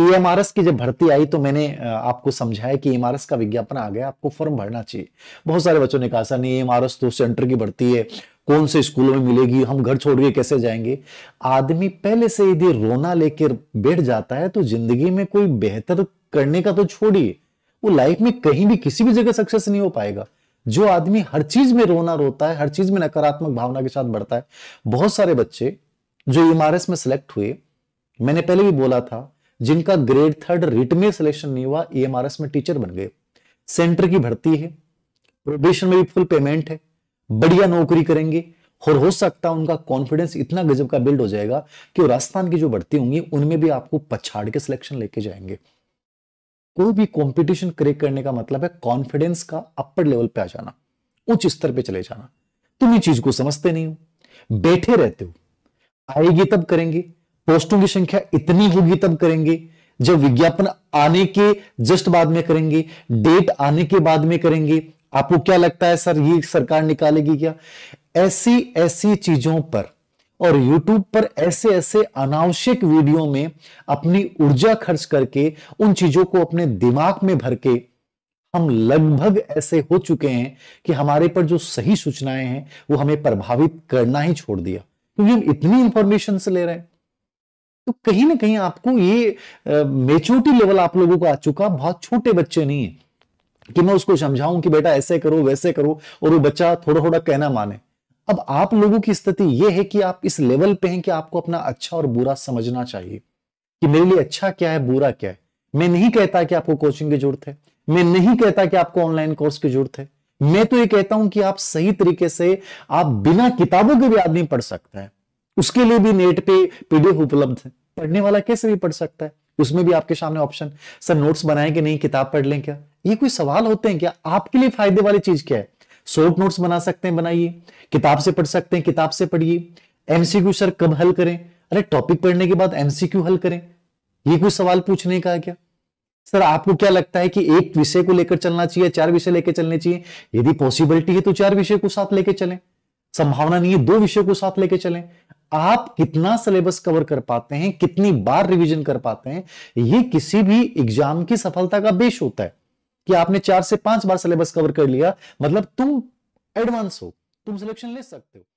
EMRS e की जब भर्ती आई तो मैंने आपको समझाया कि ईएमआरएस e का विज्ञापन आ गया आपको फॉर्म भरना चाहिए बहुत सारे बच्चों ने कहा सर नहीं ईएमआरएस e तो सेंटर की भर्ती है कौन से स्कूलों में मिलेगी हम घर छोड़ के कैसे जाएंगे आदमी पहले से यदि रोना लेकर बैठ जाता है तो जिंदगी में कोई बेहतर करने का तो छोड़िए वो लाइफ में कहीं भी किसी भी जगह सक्सेस नहीं हो पाएगा जो आदमी हर चीज में रोना रोता है हर चीज में नकारात्मक भावना के साथ बढ़ता है बहुत सारे बच्चे जो ईएमआरएस में सिलेक्ट हुए मैंने पहले भी बोला था जिनका ग्रेड थर्ड रिट में सिलेक्शन नहीं हुआ ईएमआरएस e में टीचर बन गए सेंटर की भर्ती है प्रोबेशन में भी फुल पेमेंट है बढ़िया नौकरी करेंगे और हो सकता है उनका कॉन्फिडेंस इतना गजब का बिल्ड हो जाएगा कि राजस्थान की जो भर्ती होंगी उनमें भी आपको पछाड़ के सिलेक्शन लेके जाएंगे कोई भी कंपटीशन क्रिएट करने का मतलब है कॉन्फिडेंस का अपर लेवल पे आ जाना उच्च स्तर पे चले जाना तुम ये चीज को समझते नहीं हो बैठे रहते हो आएगी तब करेंगे पोस्टों की संख्या इतनी होगी तब करेंगे जब विज्ञापन आने के जस्ट बाद में करेंगे डेट आने के बाद में करेंगे आपको क्या लगता है सर ये सरकार निकालेगी क्या ऐसी ऐसी चीजों पर और YouTube पर ऐसे ऐसे अनावश्यक वीडियो में अपनी ऊर्जा खर्च करके उन चीजों को अपने दिमाग में भर के हम लगभग ऐसे हो चुके हैं कि हमारे पर जो सही सूचनाएं हैं वो हमें प्रभावित करना ही छोड़ दिया क्योंकि तो हम इतनी इंफॉर्मेशन से ले रहे हैं तो कहीं ना कहीं आपको ये मेच्योरिटी लेवल आप लोगों को आ चुका बहुत छोटे बच्चे नहीं है कि मैं उसको समझाऊं कि बेटा ऐसे करो वैसे करो और वो बच्चा थोड़ा थोड़ा कहना माने अब आप लोगों की स्थिति यह है कि आप इस लेवल पे हैं कि आपको अपना अच्छा और बुरा समझना चाहिए कि मेरे लिए अच्छा क्या है बुरा क्या है मैं नहीं कहता कि आपको कोचिंग की जरूरत है मैं नहीं कहता कि आपको ऑनलाइन कोर्स की जरूरत है मैं तो ये कहता हूं कि आप सही तरीके से आप बिना किताबों के भी आदमी पढ़ सकता है उसके लिए भी नेट पे पीडीएफ उपलब्ध है पढ़ने वाला कैसे भी पढ़ सकता है उसमें भी आपके सामने ऑप्शन सर नोट्स बनाए कि नहीं किताब पढ़ लें क्या ये कोई सवाल होते हैं क्या आपके लिए फायदे वाली चीज क्या है शॉर्ट नोट्स बना सकते हैं बनाइए किताब से पढ़ सकते हैं किताब से पढ़िए एमसीक्यू सर कब हल करें अरे टॉपिक पढ़ने के बाद एमसीक्यू हल करें ये कोई सवाल पूछने का है क्या सर आपको क्या लगता है कि एक विषय को लेकर चलना चाहिए चार विषय लेकर चलने चाहिए यदि पॉसिबिलिटी है तो चार विषय को साथ लेकर चलें संभावना नहीं है दो विषय को साथ लेकर चलें आप कितना सिलेबस कवर कर पाते हैं कितनी बार रिवीजन कर पाते हैं ये किसी भी एग्जाम की सफलता का बेस होता है कि आपने चार से पांच बार सिलेबस कवर कर लिया मतलब तुम एडवांस हो तुम सिलेक्शन ले सकते हो